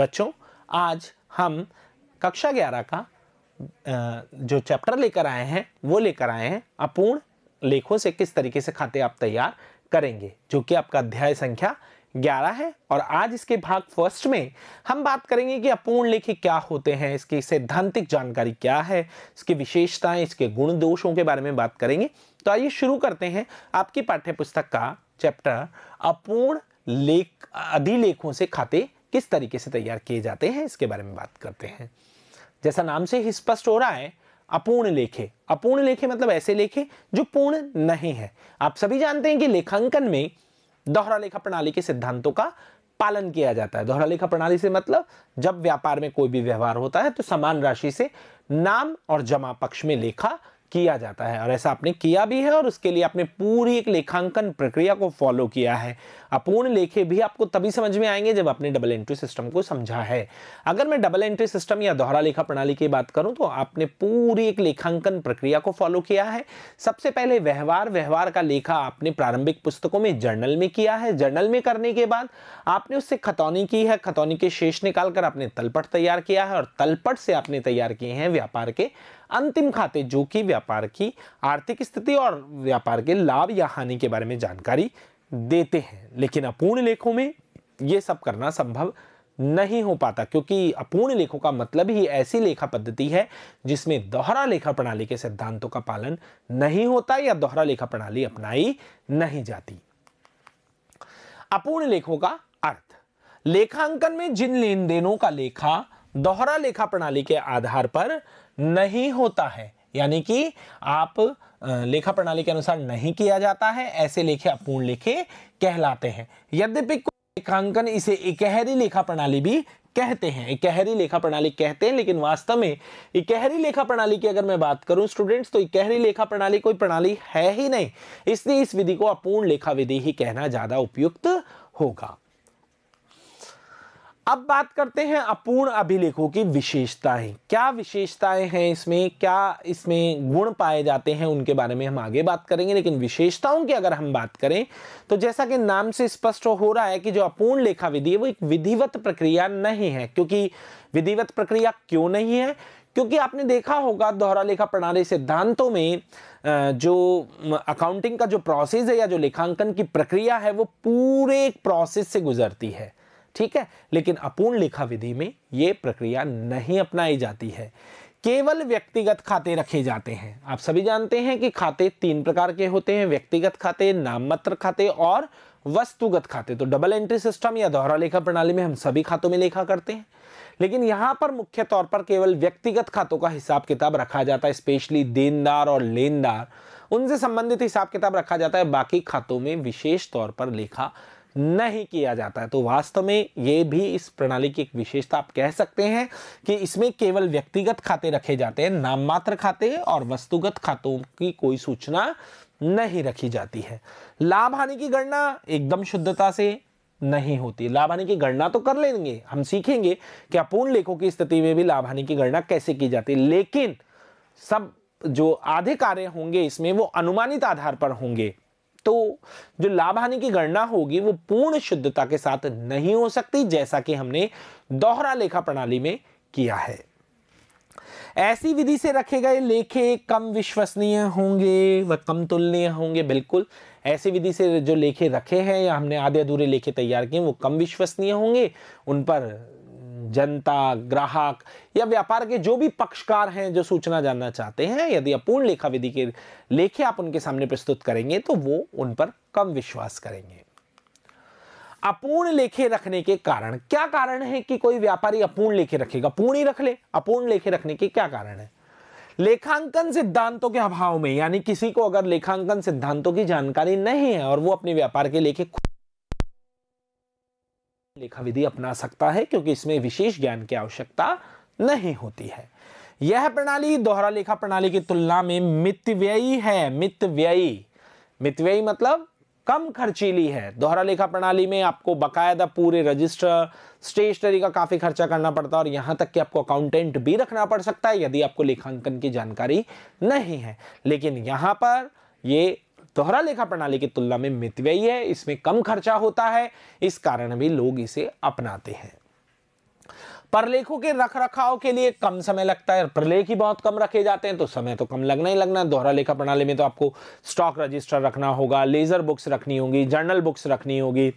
बच्चों आज हम कक्षा ग्यारह का जो चैप्टर लेकर आए हैं वो लेकर आए हैं अपूर्ण लेखों से किस तरीके से खाते आप तैयार करेंगे जो कि आपका अध्याय संख्या ग्यारह है और आज इसके भाग फर्स्ट में हम बात करेंगे कि अपूर्ण लेखे क्या होते हैं इसकी सैद्धांतिक जानकारी क्या है इसकी विशेषताएं इसके गुण दोषों के बारे में बात करेंगे तो आइए शुरू करते हैं आपकी पाठ्यपुस्तक का चैप्टर अपूर्ण लेख अधिलेखों से खाते किस तरीके से तैयार किए जाते हैं इसके बारे में बात करते हैं जैसा नाम से ही स्पष्ट हो रहा है अपूर्ण लेखे अपूर्ण लेखे मतलब ऐसे लेखे जो पूर्ण नहीं है आप सभी जानते हैं कि लेखांकन में दोहरा लेखा प्रणाली के सिद्धांतों का पालन किया जाता है दोहरा लेखा प्रणाली से मतलब जब व्यापार में कोई भी व्यवहार होता है तो समान राशि से नाम और जमा पक्ष में लेखा किया जाता है और ऐसा आपने किया भी है और उसके लिए आपने पूरी एक लेखांकन प्रक्रिया को फॉलो किया है अपूर्ण लेखे भी आपको तभी समझ में आएंगे जब आपने डबल एंट्री सिस्टम को समझा है अगर मैं डबल एंट्री सिस्टम या दोहरा लेखा प्रणाली की बात करूं तो आपने पूरी एक लेखांकन प्रक्रिया को फॉलो किया है सबसे पहले व्यवहार व्यवहार का लेखा आपने प्रारंभिक पुस्तकों में जर्नल में किया है जर्नल में करने के बाद आपने उससे खतौनी की है खतौनी के शेष निकालकर आपने तलपट तैयार किया है और तलपट से आपने तैयार किए हैं व्यापार के अंतिम खाते जो कि व्यापार की आर्थिक स्थिति और व्यापार के लाभ या हानि के बारे में जानकारी देते हैं लेकिन अपूर्ण लेखों में ये सब करना संभव नहीं हो पाता क्योंकि अपूर्ण लेखों का मतलब ही ऐसी लेखा पद्धति है जिसमें दोहरा लेखा प्रणाली के सिद्धांतों का पालन नहीं होता या दोहरा लेखा प्रणाली अपनाई नहीं जाती अपूर्ण लेखों का अर्थ लेखांकन में जिन लेन देनों का लेखा दोहरा लेखा प्रणाली के आधार पर नहीं होता है यानी कि आप लेखा प्रणाली के अनुसार नहीं किया जाता है ऐसे लेखे अपूर्ण लेखे कहलाते हैं यद्यपि लेखांकन इसे इकहरी लेखा प्रणाली भी कहते हैं इकहरी लेखा प्रणाली कहते हैं लेकिन वास्तव में इकहरी लेखा प्रणाली की अगर मैं बात करूं स्टूडेंट्स तो इकहरी लेखा प्रणाली कोई प्रणाली है ही नहीं इसलिए इस विधि को अपूर्ण लेखा विधि ही कहना ज़्यादा उपयुक्त होगा अब बात करते हैं अपूर्ण अभिलेखों की विशेषताएं क्या विशेषताएं हैं इसमें क्या इसमें गुण पाए जाते हैं उनके बारे में हम आगे बात करेंगे लेकिन विशेषताओं की अगर हम बात करें तो जैसा कि नाम से स्पष्ट हो रहा है कि जो अपूर्ण लेखा विधि है वो एक विधिवत प्रक्रिया नहीं है क्योंकि विधिवत प्रक्रिया क्यों नहीं है क्योंकि आपने देखा होगा दोहरा लेखा प्रणाली सिद्धांतों में जो अकाउंटिंग का जो प्रोसेस है या जो लेखांकन की प्रक्रिया है वो पूरे एक प्रोसेस से गुजरती है ठीक है लेकिन अपूर्ण लेखा विधि में ये प्रक्रिया नहीं अपनाई जाती है केवल व्यक्तिगत खाते रखे जाते हैं आप सभी जानते हैं कि खाते तीन प्रकार के होते हैं व्यक्तिगत खाते नाममात्र खाते और वस्तुगत खाते तो डबल एंट्री सिस्टम या दोहरा लेखा प्रणाली में हम सभी खातों में लेखा करते हैं लेकिन यहाँ पर मुख्य तौर पर केवल व्यक्तिगत खातों का हिसाब किताब रखा जाता है स्पेशली देनदार और लेनदार उनसे संबंधित हिसाब किताब रखा जाता है बाकी खातों में विशेष तौर पर लेखा नहीं किया जाता है तो वास्तव में ये भी इस प्रणाली की एक विशेषता आप कह सकते हैं कि इसमें केवल व्यक्तिगत खाते रखे जाते हैं नाम मात्र खाते और वस्तुगत खातों की कोई सूचना नहीं रखी जाती है लाभ हानि की गणना एकदम शुद्धता से नहीं होती लाभ हानि की गणना तो कर लेंगे हम सीखेंगे कि अपूर्ण लेखों की स्थिति में भी लाभ हानि की गणना कैसे की जाती है लेकिन सब जो आधे कार्य होंगे इसमें वो अनुमानित आधार पर होंगे तो जो लाभ हानि की गणना होगी वो पूर्ण शुद्धता के साथ नहीं हो सकती जैसा कि हमने दोहरा लेखा प्रणाली में किया है ऐसी विधि से रखे गए लेखे कम विश्वसनीय होंगे व कम तुलनीय होंगे बिल्कुल ऐसी विधि से जो लेखे रखे हैं या हमने आधे अधूरे लेखे तैयार किए वो कम विश्वसनीय होंगे उन पर जनता ग्राहक या व्यापार के जो भी पक्षकार हैं जो सूचना जानना चाहते हैं यदि अपूर्ण लेखा विधि के लेखे आप उनके सामने प्रस्तुत करेंगे तो वो उन पर कम विश्वास करेंगे अपूर्ण लेखे रखने के कारण क्या कारण है कि कोई व्यापारी अपूर्ण लेखे रखेगा पूर्ण ही रख ले अपूर्ण लेखे रखने के क्या कारण है लेखांकन सिद्धांतों के अभाव में यानी किसी को अगर लेखांकन सिद्धांतों की जानकारी नहीं है और वो अपने व्यापार के लेखे लेखा विधि अपना सकता है क्योंकि इसमें विशेष ज्ञान की आवश्यकता नहीं होती है यह प्रणाली दोहरा लेखा प्रणाली की तुलना में मितव्ययी है मितव्ययी मितव्ययी मतलब कम खर्चीली है दोहरा लेखा प्रणाली में आपको बकायदा पूरे रजिस्टर स्टेशनरी का काफ़ी खर्चा करना पड़ता है और यहां तक कि आपको अकाउंटेंट भी रखना पड़ सकता है यदि आपको लेखांकन की जानकारी नहीं है लेकिन यहां पर ये दोहरा लेखा प्रणाली की तुलना में मितव्ययी है इसमें कम खर्चा होता है इस कारण भी लोग इसे अपनाते हैं परलेखों के रख रखाव के लिए कम समय लगता है प्रलेख ही बहुत कम रखे जाते हैं तो समय तो कम लगना ही लगना दोहरा लेखा प्रणाली में तो आपको स्टॉक रजिस्टर रखना होगा लेजर बुक्स रखनी होगी जर्नल बुक्स रखनी होगी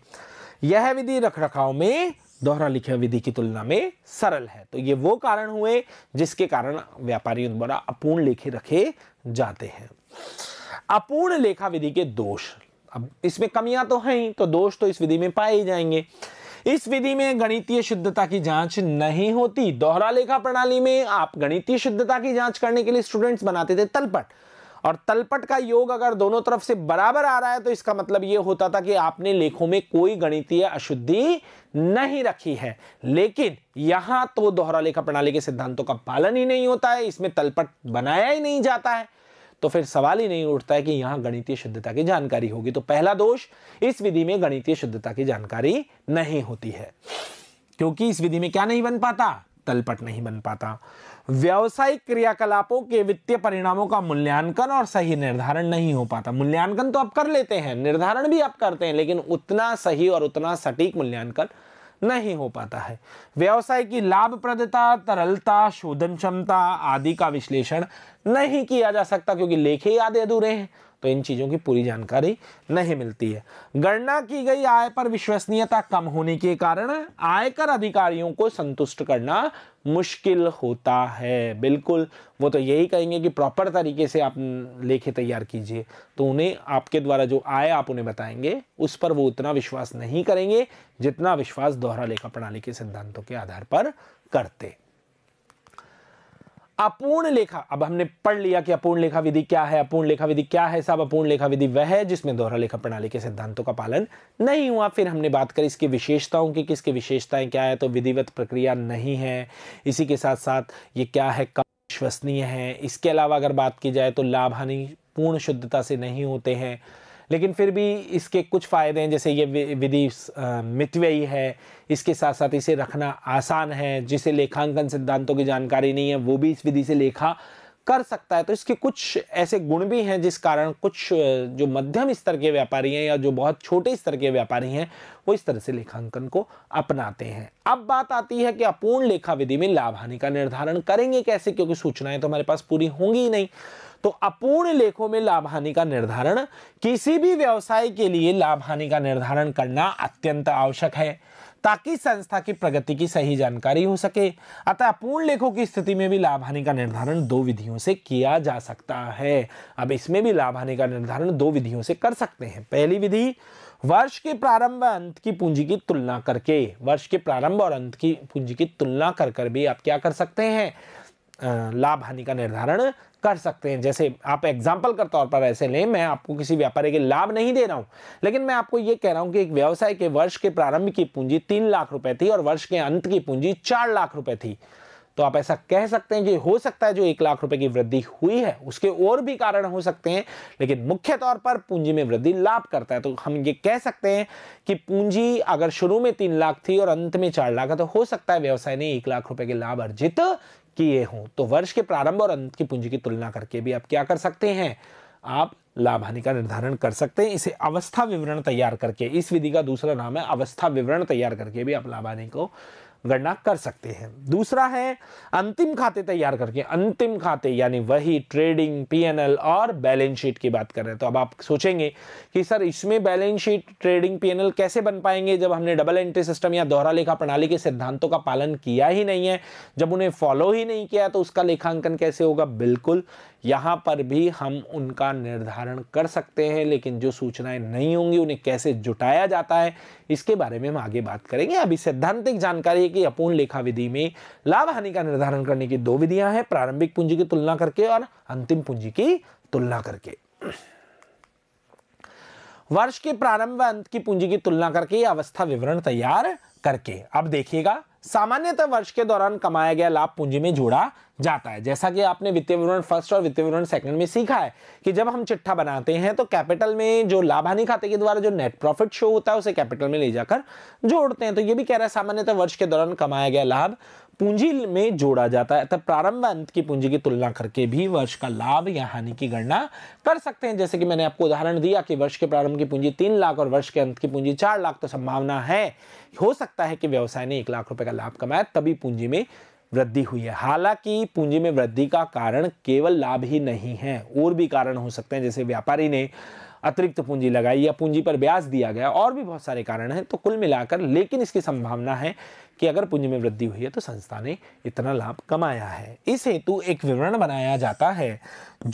यह विधि रख रखाव में दोहरा लिखा विधि की तुलना में सरल है तो ये वो कारण हुए जिसके कारण व्यापारियों द्वारा अपूर्ण लेखे रखे जाते हैं अपूर्ण लेखा विधि के दोष अब इसमें कमियां तो हैं ही तो दोष तो इस विधि में पाए ही जाएंगे इस विधि में गणितीय शुद्धता की जांच नहीं होती दोहरा लेखा प्रणाली में आप गणितीय शुद्धता की जांच करने के लिए स्टूडेंट्स बनाते थे तलपट और तलपट का योग अगर दोनों तरफ से बराबर आ रहा है तो इसका मतलब यह होता था कि आपने लेखों में कोई गणितीय अशुद्धि नहीं रखी है लेकिन यहां तो दोहरा लेखा प्रणाली के सिद्धांतों का पालन ही नहीं होता है इसमें तलपट बनाया ही नहीं जाता है तो फिर सवाल ही नहीं उठता है कि यहां गणितीय शुद्धता की जानकारी होगी तो पहला दोष इस विधि में गणितीय शुद्धता की जानकारी नहीं होती है क्योंकि इस विधि में क्या नहीं बन पाता तलपट नहीं बन पाता व्यवसायिक क्रियाकलापों के वित्तीय परिणामों का मूल्यांकन और सही निर्धारण नहीं हो पाता मूल्यांकन तो आप कर लेते हैं निर्धारण भी आप करते हैं लेकिन उतना सही और उतना सटीक मूल्यांकन नहीं हो पाता है व्यवसाय की लाभप्रदता तरलता शोधन क्षमता आदि का विश्लेषण नहीं किया जा सकता क्योंकि लेखे याद अधूरे हैं तो इन चीज़ों की पूरी जानकारी नहीं मिलती है गणना की गई आय पर विश्वसनीयता कम होने के कारण आयकर अधिकारियों को संतुष्ट करना मुश्किल होता है बिल्कुल वो तो यही कहेंगे कि प्रॉपर तरीके से आप लेखे तैयार कीजिए तो उन्हें आपके द्वारा जो आय आप उन्हें बताएंगे उस पर वो उतना विश्वास नहीं करेंगे जितना विश्वास दोहरा लेखा प्रणाली के सिद्धांतों के आधार पर करते अपूर्ण लेखा अब हमने पढ़ लिया कि अपूर्ण लेखा विधि क्या है अपूर्ण लेखा विधि क्या है सब अपूर्ण लेखा विधि वह है जिसमें दोहरा लेखा प्रणाली के सिद्धांतों का पालन नहीं हुआ फिर हमने बात करी इसकी विशेषताओं की किसकी विशेषताएं क्या है तो विधिवत प्रक्रिया नहीं है इसी के साथ साथ ये क्या है कम विश्वसनीय है इसके अलावा अगर बात की जाए तो लाभ हानि पूर्ण शुद्धता से नहीं होते हैं लेकिन फिर भी इसके कुछ फ़ायदे हैं जैसे ये विधि मितव्ययी है इसके साथ साथ इसे रखना आसान है जिसे लेखांकन सिद्धांतों की जानकारी नहीं है वो भी इस विधि से लेखा कर सकता है तो इसके कुछ ऐसे गुण भी हैं जिस कारण कुछ जो मध्यम स्तर के व्यापारी हैं या जो बहुत छोटे स्तर के व्यापारी हैं वो इस तरह से लेखांकन को अपनाते हैं अब बात आती है कि अपूर्ण लेखा विधि में लाभ हानि का निर्धारण करेंगे कैसे क्योंकि सूचनाएं तो हमारे पास पूरी होंगी ही नहीं तो अपूर्ण लेखों में लाभ हानि का निर्धारण किसी भी व्यवसाय के लिए लाभ हानि का निर्धारण करना अत्यंत आवश्यक है ताकि संस्था की प्रगति की सही जानकारी हो सके अतः पूर्ण लेखों की स्थिति में भी लाभ हानि का निर्धारण दो विधियों से किया जा सकता है अब इसमें भी लाभ हानि का निर्धारण दो विधियों से कर सकते हैं पहली विधि वर्ष के प्रारंभ अंत की पूंजी की तुलना करके वर्ष के प्रारंभ और अंत की पूंजी की तुलना कर कर भी आप क्या कर सकते हैं लाभ हानि का निर्धारण कर सकते हैं जैसे आप एग्जाम्पल के तौर पर ऐसे लें मैं आपको किसी व्यापारी के लाभ नहीं दे रहा हूं लेकिन मैं आपको ये कह रहा हूं कि एक व्यवसाय के वर्ष के प्रारंभ की पूंजी तीन लाख रुपए थी और वर्ष के अंत की पूंजी चार लाख रुपए थी तो आप ऐसा कह सकते हैं कि हो सकता है जो एक लाख रुपए की वृद्धि हुई है उसके और भी कारण हो सकते हैं लेकिन मुख्य तौर पर पूंजी में वृद्धि लाभ करता है तो हम ये कह सकते हैं कि पूंजी अगर शुरू में तीन लाख थी और अंत में चार लाख है तो हो सकता है व्यवसाय ने एक लाख रुपए के लाभ अर्जित किए हों तो वर्ष के प्रारंभ और अंत की पूंजी की तुलना करके भी आप क्या कर सकते हैं आप लाभ हानि का निर्धारण कर सकते हैं इसे अवस्था विवरण तैयार करके इस विधि का दूसरा नाम है अवस्था विवरण तैयार करके भी आप लाभ हानि को गणना कर सकते हैं दूसरा है अंतिम खाते तैयार करके अंतिम खाते यानी वही ट्रेडिंग पीएनएल और बैलेंस शीट की बात कर रहे हैं तो अब आप सोचेंगे कि सर इसमें बैलेंस शीट ट्रेडिंग पीएनएल कैसे बन पाएंगे जब हमने डबल एंट्री सिस्टम या दोहरा लेखा प्रणाली के सिद्धांतों का पालन किया ही नहीं है जब उन्हें फॉलो ही नहीं किया तो उसका लेखांकन कैसे होगा बिल्कुल यहाँ पर भी हम उनका निर्धारण कर सकते हैं लेकिन जो सूचनाएं नहीं होंगी उन्हें कैसे जुटाया जाता है इसके बारे में हम आगे बात करेंगे अभी सैद्धांतिक जानकारी कि अपूर्ण लेखा विधि में लाभ हानि का निर्धारण करने की दो विधियां हैं प्रारंभिक पूंजी की तुलना करके और अंतिम पूंजी की तुलना करके वर्ष के प्रारंभ अंत की पूंजी की तुलना करके अवस्था विवरण तैयार करके अब देखिएगा सामान्यतः वर्ष के दौरान कमाया गया लाभ पूंजी में जोड़ा जाता है जैसा कि आपने वित्तीय विवरण फर्स्ट और वित्तीय विवरण सेकंड में सीखा है कि जब हम चिट्ठा बनाते हैं तो कैपिटल में जो लाभ हानि खाते के द्वारा जो नेट प्रॉफिट शो होता है उसे कैपिटल में ले जाकर जोड़ते हैं तो ये भी कह रहा है सामान्यतः वर्ष के दौरान कमाया गया लाभ पूंजी में जोड़ा जाता है तब प्रारंभ अंत की पूंजी की तुलना करके भी वर्ष का लाभ या हानि की गणना कर सकते हैं जैसे कि मैंने आपको उदाहरण दिया कि वर्ष के प्रारंभ की पूंजी तीन लाख और वर्ष के अंत की पूंजी चार लाख तो संभावना है हो सकता है कि व्यवसाय ने एक लाख रुपए का लाभ कमाया तभी पूंजी में वृद्धि हुई है हालांकि पूंजी में वृद्धि का कारण केवल लाभ ही नहीं है और भी कारण हो सकते हैं जैसे व्यापारी ने अतिरिक्त पूंजी लगाई या पूंजी पर ब्याज दिया गया और भी बहुत सारे कारण हैं तो कुल मिलाकर लेकिन इसकी संभावना है कि अगर पूंजी में वृद्धि हुई है तो संस्था ने इतना लाभ कमाया है इस हेतु एक विवरण बनाया जाता है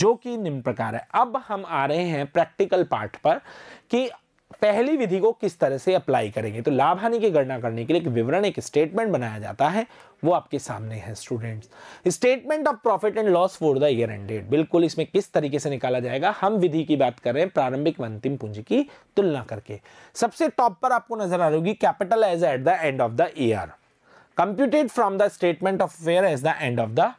जो कि निम्न प्रकार है अब हम आ रहे हैं प्रैक्टिकल पार्ट पर कि पहली विधि को किस तरह से अप्लाई करेंगे तो लाभ हानि की गणना करने के लिए एक विवरण एक स्टेटमेंट बनाया जाता है वो आपके सामने है students statement of profit and loss for the year end date बिल्कुल इसमें किस तरीके से निकाला जाएगा हम विधि की बात कर रहे हैं प्रारंभिक अंतिम पूंजी की तुलना करके सबसे टॉप पर आपको नजर आ रही होगी capital as at the end of the year computed from the statement of fair as the end of the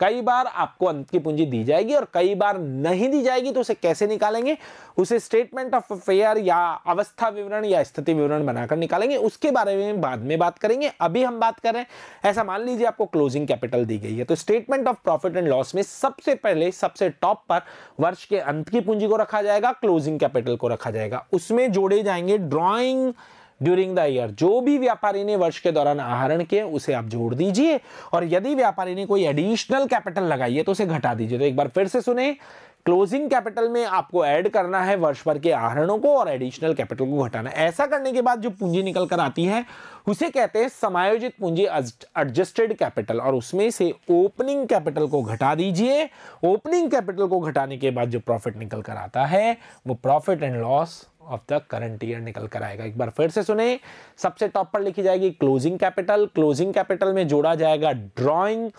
कई बार आपको अंत की पूंजी दी जाएगी और कई बार नहीं दी जाएगी तो उसे कैसे निकालेंगे उसे स्टेटमेंट ऑफ अफेयर या अवस्था विवरण या स्थिति विवरण बनाकर निकालेंगे उसके बारे में बाद में बात करेंगे अभी हम बात कर रहे हैं ऐसा मान लीजिए आपको क्लोजिंग कैपिटल दी गई है तो statement of profit and loss में सबसे पहले सबसे टॉप पर वर्ष के अंत की पूंजी को रखा जाएगा क्लोजिंग कैपिटल को रखा जाएगा उसमें जोड़े जाएंगे ड्रॉइंग ड्यूरिंग द ईयर जो भी व्यापारी ने वर्ष के दौरान आहरण किए उसे आप जोड़ दीजिए और यदि व्यापारी ने कोई एडिशनल कैपिटल लगाई है तो उसे घटा दीजिए तो एक बार फिर से सुने क्लोजिंग कैपिटल में आपको ऐड करना है वर्ष भर के आहरणों को और एडिशनल कैपिटल को घटाना ऐसा करने के बाद जो पूंजी निकल कर आती है उसे कहते हैं समायोजित पूंजी एडजस्टेड कैपिटल और उसमें से ओपनिंग कैपिटल को घटा दीजिए ओपनिंग कैपिटल को घटाने के बाद जो प्रॉफिट निकल कर आता है वो profit and loss of the current year निकल कर आएगा एक बार फिर से सुने सबसे टॉप पर लिखी जाएगी क्लोजिंग कैपिटल क्लोजिंग कैपिटल में जोड़ा जाएगा ड्रॉइंग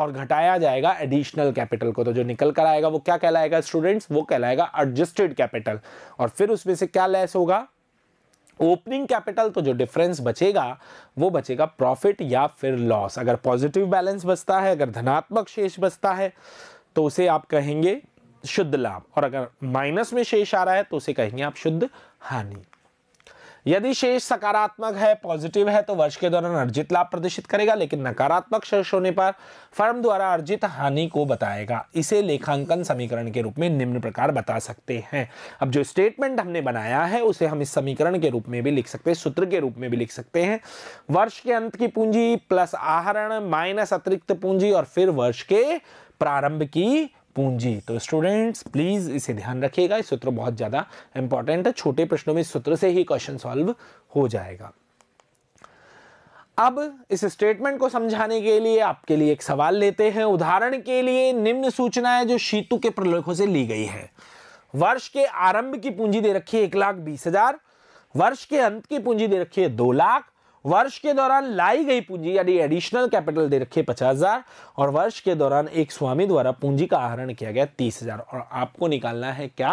और घटाया जाएगा एडिशनल कैपिटल को तो जो निकल कर आएगा वो क्या कहलाएगा स्टूडेंट्स वो कहलाएगा एडजस्टेड कैपिटल और फिर उसमें से क्या लेस होगा ओपनिंग कैपिटल तो जो डिफरेंस बचेगा वो बचेगा प्रॉफिट या फिर लॉस अगर पॉजिटिव बैलेंस बचता है अगर धनात्मक शेष बचता है तो उसे आप कहेंगे शुद्ध लाभ और अगर माइनस में शेष आ रहा है तो उसे कहेंगे आप शुद्ध हानि यदि शेष सकारात्मक है पॉजिटिव है तो वर्ष के दौरान अर्जित लाभ प्रदर्शित करेगा लेकिन नकारात्मक शेष होने पर फर्म द्वारा अर्जित हानि को बताएगा इसे लेखांकन समीकरण के रूप में निम्न प्रकार बता सकते हैं अब जो स्टेटमेंट हमने बनाया है उसे हम इस समीकरण के रूप में भी लिख सकते हैं सूत्र के रूप में भी लिख सकते हैं वर्ष के अंत की पूंजी प्लस आहरण माइनस अतिरिक्त पूंजी और फिर वर्ष के प्रारंभ की पूंजी तो स्टूडेंट्स प्लीज़ इसे ध्यान रखिएगा सूत्र बहुत ज़्यादा इंपॉर्टेंट है छोटे प्रश्नों में सूत्र से ही क्वेश्चन सॉल्व हो जाएगा अब इस स्टेटमेंट को समझाने के लिए आपके लिए एक सवाल लेते हैं उदाहरण के लिए निम्न सूचना है जो शीतु के प्रलेखों से ली गई है वर्ष के आरंभ की पूंजी दे रखी है एक लाख बीस हजार वर्ष के अंत की पूंजी दे रखी है दो लाख वर्ष के दौरान लाई गई पूंजी यानी एडिशनल कैपिटल दे रखे पचास हजार और वर्ष के दौरान एक स्वामी द्वारा पूंजी का आहरण किया गया तीस हजार और आपको निकालना है क्या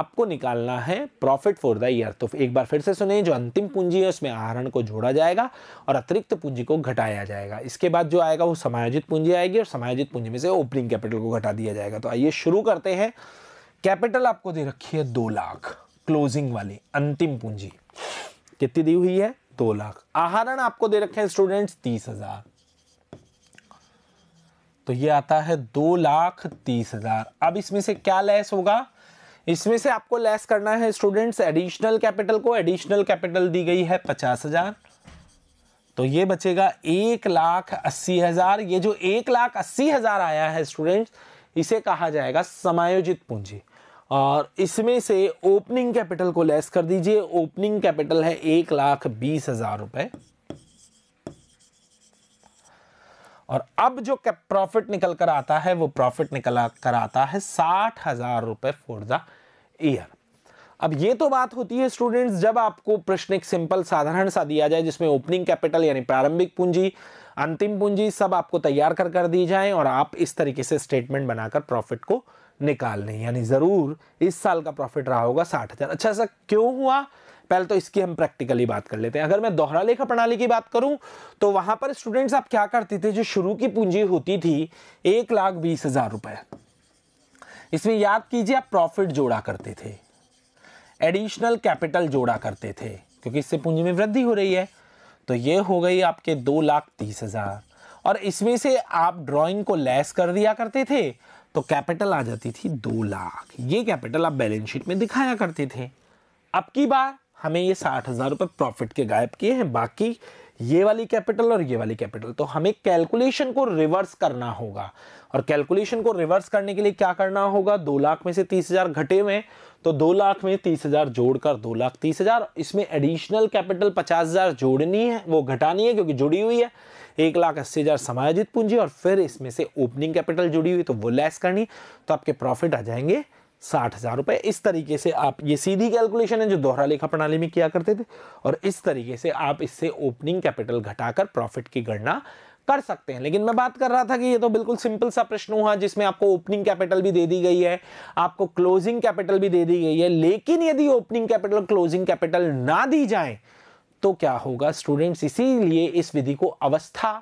आपको निकालना है प्रॉफिट फॉर द ईयर तो एक बार फिर से सुनिए जो अंतिम पूंजी है उसमें आहरण को जोड़ा जाएगा और अतिरिक्त पूंजी को घटाया जाएगा इसके बाद जो आएगा वो समायोजित पूंजी आएगी और समायोजित पूंजी में से ओपनिंग कैपिटल को घटा दिया जाएगा तो आइए शुरू करते हैं कैपिटल आपको दे रखी है दो लाख क्लोजिंग वाली अंतिम पूंजी कितनी दी हुई है दो लाख आहरण आपको दे रखे हैं स्टूडेंट्स तीस हजार तो ये आता है दो लाख तीस हजार अब इसमें से क्या लेस होगा इसमें से आपको लेस करना है स्टूडेंट्स एडिशनल कैपिटल को एडिशनल कैपिटल दी गई है पचास हजार तो ये बचेगा एक लाख अस्सी हजार ये जो एक लाख अस्सी हजार आया है स्टूडेंट्स इसे कहा जाएगा समायोजित पूंजी और इसमें से ओपनिंग कैपिटल को लेस कर दीजिए ओपनिंग कैपिटल है एक लाख बीस हजार रुपए और अब जो प्रॉफिट निकल कर आता है वो प्रॉफिट निकल कर आता है साठ हजार रुपए फॉर द ईयर अब ये तो बात होती है स्टूडेंट्स जब आपको प्रश्न एक सिंपल साधारण सा दिया जाए जिसमें ओपनिंग कैपिटल यानी प्रारंभिक पूंजी अंतिम पूंजी सब आपको तैयार कर कर दी जाए और आप इस तरीके से स्टेटमेंट बनाकर प्रॉफिट को निकालने यानी ज़रूर इस साल का प्रॉफिट रहा होगा साठ हज़ार अच्छा ऐसा क्यों हुआ पहले तो इसकी हम प्रैक्टिकली बात कर लेते हैं अगर मैं दोहरा लेखा प्रणाली की बात करूं तो वहां पर स्टूडेंट्स आप क्या करते थे जो शुरू की पूंजी होती थी एक लाख बीस हज़ार रुपए इसमें याद कीजिए आप प्रॉफिट जोड़ा करते थे एडिशनल कैपिटल जोड़ा करते थे क्योंकि इससे पूंजी में वृद्धि हो रही है तो ये हो गई आपके दो लाख तीस हज़ार और इसमें से आप ड्राइंग को लेस कर दिया करते थे तो कैपिटल आ जाती थी दो लाख ये कैपिटल आप बैलेंस शीट में दिखाया करते थे अब की बार हमें ये साठ हज़ार रुपये प्रॉफिट के गायब किए हैं बाकी ये वाली कैपिटल और ये वाली कैपिटल तो हमें कैलकुलेशन को रिवर्स करना होगा और कैलकुलेशन को रिवर्स करने के लिए क्या करना होगा दो लाख में से तीस हज़ार घटे हुए तो दो लाख में तीस हज़ार जोड़कर दो लाख तीस हज़ार इसमें एडिशनल कैपिटल पचास हज़ार जोड़नी है वो घटानी है क्योंकि जुड़ी हुई है एक लाख अस्सी हज़ार समायोजित पूंजी और फिर इसमें से ओपनिंग कैपिटल जुड़ी हुई तो वो लेस करनी तो आपके प्रॉफिट आ जाएंगे साठ हज़ार रुपए इस तरीके से आप ये सीधी कैलकुलेशन है जो दोहरा लेखा प्रणाली में किया करते थे और इस तरीके से आप इससे ओपनिंग कैपिटल घटाकर प्रॉफिट की गणना कर सकते हैं लेकिन मैं बात कर रहा था कि ये तो बिल्कुल सिंपल सा प्रश्न हुआ जिसमें आपको ओपनिंग कैपिटल भी दे दी गई है आपको क्लोजिंग कैपिटल भी दे दी गई है लेकिन यदि ओपनिंग कैपिटल क्लोजिंग कैपिटल ना दी जाए तो क्या होगा स्टूडेंट्स इसीलिए इस विधि को अवस्था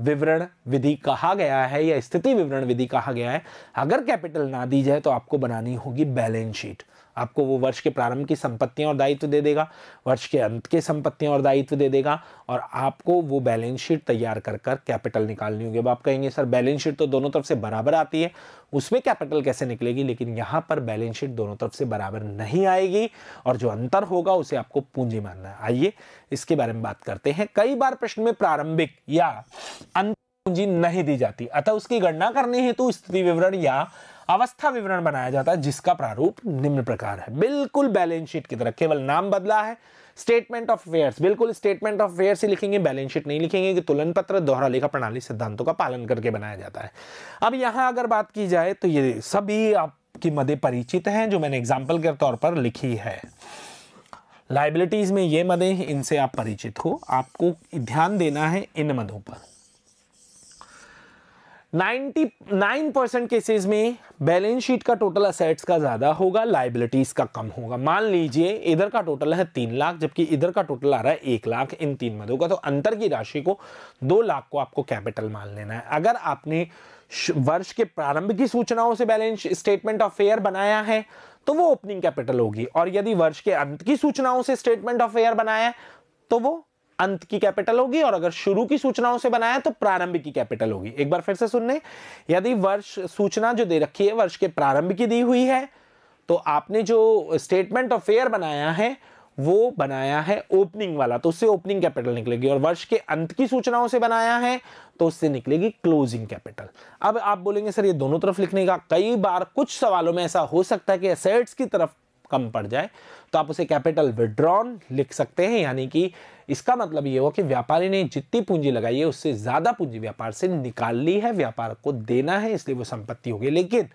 विवरण विधि कहा गया है या स्थिति विवरण विधि कहा गया है अगर कैपिटल ना दी जाए तो आपको बनानी होगी बैलेंस शीट आपको वो वर्ष के प्रारंभ की संपत्तियां और दायित्व दे देगा वर्ष के अंत के संपत्तियां और दायित्व दे देगा और आपको वो बैलेंस शीट तैयार कर कर कैपिटल निकालनी होगी अब आप कहेंगे सर बैलेंस शीट तो दोनों तरफ से बराबर आती है उसमें कैपिटल कैसे निकलेगी लेकिन यहाँ पर बैलेंस शीट दोनों तरफ से बराबर नहीं आएगी और जो अंतर होगा उसे आपको पूंजी मानना है आइए इसके बारे में बात करते हैं कई बार प्रश्न में प्रारंभिक या अंत पूंजी नहीं दी जाती अतः उसकी गणना करने हेतु तो स्थिति विवरण या अवस्था विवरण बनाया जाता है जिसका प्रारूप निम्न प्रकार है बिल्कुल बैलेंस शीट की तरह केवल नाम बदला है स्टेटमेंट ऑफ अफेयर्स बिल्कुल स्टेटमेंट ऑफ अफेयर्स ही लिखेंगे बैलेंस शीट नहीं लिखेंगे कि तुलन पत्र दोहरा लेखा प्रणाली सिद्धांतों का पालन करके बनाया जाता है अब यहाँ अगर बात की जाए तो ये सभी आपकी मदे परिचित हैं जो मैंने एग्जाम्पल के तौर पर लिखी है लाइबिलिटीज़ में ये मदें इनसे आप परिचित हो आपको ध्यान देना है इन मदों पर 99% परसेंट केसेज में बैलेंस शीट का टोटल असेट्स का ज़्यादा होगा लाइबिलिटीज़ का कम होगा मान लीजिए इधर का टोटल है तीन लाख जबकि इधर का टोटल आ रहा है एक लाख इन तीन मदों का तो अंतर की राशि को दो लाख को आपको कैपिटल मान लेना है अगर आपने वर्ष के प्रारंभ की सूचनाओं से बैलेंस स्टेटमेंट ऑफ फेयर बनाया है तो वो ओपनिंग कैपिटल होगी और यदि वर्ष के अंत की सूचनाओं से स्टेटमेंट ऑफ फेयर बनाया है तो वो अंत की कैपिटल होगी और अगर शुरू की सूचनाओं से बनाया तो प्रारंभ की कैपिटल होगी एक बार फिर से सुनने यदि वर्ष सूचना जो दे रखी है वर्ष के प्रारंभ की दी हुई है तो आपने जो स्टेटमेंट ऑफ फेयर बनाया है वो बनाया है ओपनिंग वाला तो उससे ओपनिंग कैपिटल निकलेगी और वर्ष के अंत की सूचनाओं से बनाया है तो उससे निकलेगी क्लोजिंग कैपिटल अब आप बोलेंगे सर ये दोनों तरफ लिखने का कई बार कुछ सवालों में ऐसा हो सकता है कि एसेट्स की तरफ कम पड़ जाए तो आप उसे कैपिटल विड्रॉन लिख सकते हैं यानी कि इसका मतलब ये हुआ कि व्यापारी ने जितनी पूंजी लगाई है उससे ज़्यादा पूंजी व्यापार से निकाल ली है व्यापार को देना है इसलिए वो संपत्ति होगी लेकिन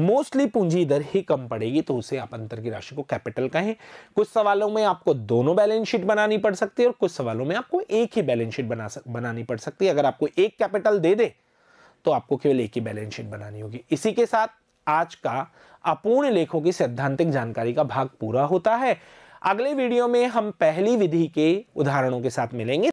मोस्टली पूंजी इधर ही कम पड़ेगी तो उसे आप अंतर की राशि को कैपिटल कहें कुछ सवालों में आपको दोनों बैलेंस शीट बनानी पड़ सकती है और कुछ सवालों में आपको एक ही बैलेंस शीट बना सक, बनानी पड़ सकती है अगर आपको एक कैपिटल दे दे तो आपको केवल एक ही बैलेंस शीट बनानी होगी इसी के साथ आज का अपूर्ण लेखों की सैद्धांतिक जानकारी का भाग पूरा होता है अगले वीडियो में हम पहली विधि के उदाहरणों के साथ मिलेंगे